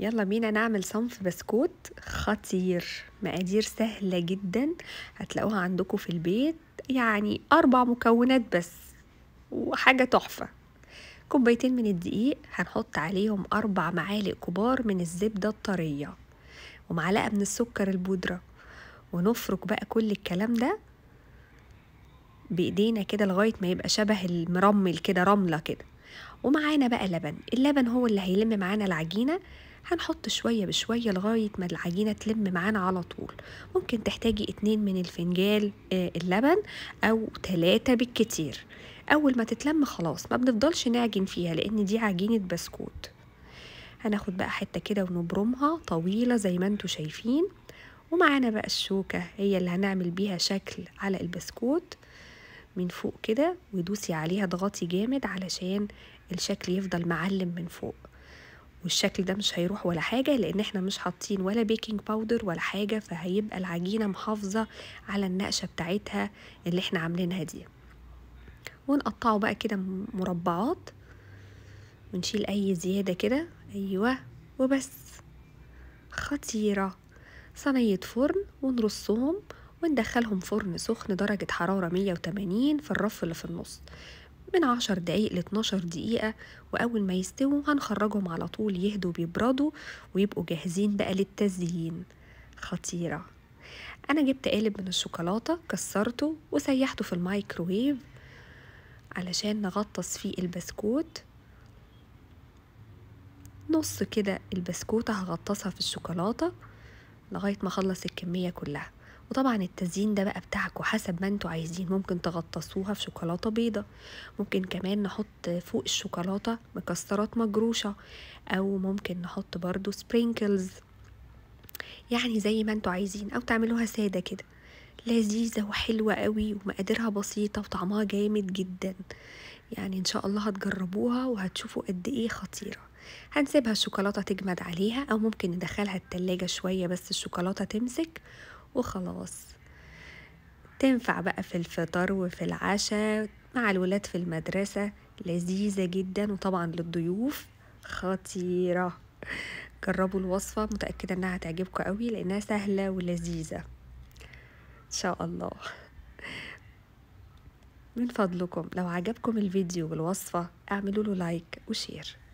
يلا بينا نعمل صنف بسكوت خطير مقادير سهلة جدا هتلاقوها عندكم في البيت يعني أربع مكونات بس وحاجة تحفة كوبايتين من الدقيق هنحط عليهم أربع معالق كبار من الزبدة الطرية ومعلقة من السكر البودرة ونفرك بقى كل الكلام ده بإيدينا كده لغاية ما يبقى شبه المرمل كده رملة كده ومعانا بقى لبن اللبن هو اللي هيلم معانا العجينة هنحط شوية بشوية لغاية ما العجينة تلم معانا على طول ممكن تحتاجي اتنين من الفنجال آه، اللبن أو تلاتة بالكتير أول ما تتلم خلاص ما بنفضلش نعجن فيها لأن دي عجينة بسكوت هناخد بقى حتة كده ونبرمها طويلة زي ما انتوا شايفين ومعانا بقى الشوكة هي اللي هنعمل بيها شكل على البسكوت من فوق كده ودوسي عليها اضغطي جامد علشان الشكل يفضل معلم من فوق والشكل ده مش هيروح ولا حاجة لأن احنا مش حاطين ولا بيكنج باودر ولا حاجة فهيبقى العجينة محافظة على النقشة بتاعتها اللي احنا عاملينها دي ونقطعه بقى كده مربعات ونشيل أي زيادة كده أيوة وبس خطيرة صينية فرن ونرصهم وندخلهم فرن سخن درجة حرارة 180 في الرف اللي في النص من عشر دقايق لاتناشر دقيقة وأول ما يستووا هنخرجهم على طول يهدوا بيبردوا ويبقوا جاهزين بقى للتزيين خطيرة أنا جبت قالب من الشوكولاتة كسرته وسيحته في المايكرويف علشان نغطس فيه البسكوت نص كده البسكوتة هغطسها في الشوكولاتة لغاية ما أخلص الكمية كلها وطبعا التزيين ده بقى بتاعكم حسب ما انتوا عايزين ممكن تغطسوها في شوكولاته بيضه ممكن كمان نحط فوق الشوكولاته مكسرات مجروشه او ممكن نحط برضو سبرينكلز يعني زي ما انتوا عايزين او تعملوها ساده كده لذيذة وحلوة قوي ومقاديرها بسيطة وطعمها جامد جدا يعني ان شاء الله هتجربوها وهتشوفوا قد ايه خطيرة هنسيبها الشوكولاتة تجمد عليها او ممكن ندخلها التلاجة شوية بس الشوكولاتة تمسك وخلاص تنفع بقى في الفطار وفي العشاء مع الولاد في المدرسة لذيذة جدا وطبعا للضيوف خطيرة جربوا الوصفة متأكدة انها هتعجبكم قوي لانها سهلة ولذيذة ان شاء الله من فضلكم لو عجبكم الفيديو والوصفة اعملوا له لايك وشير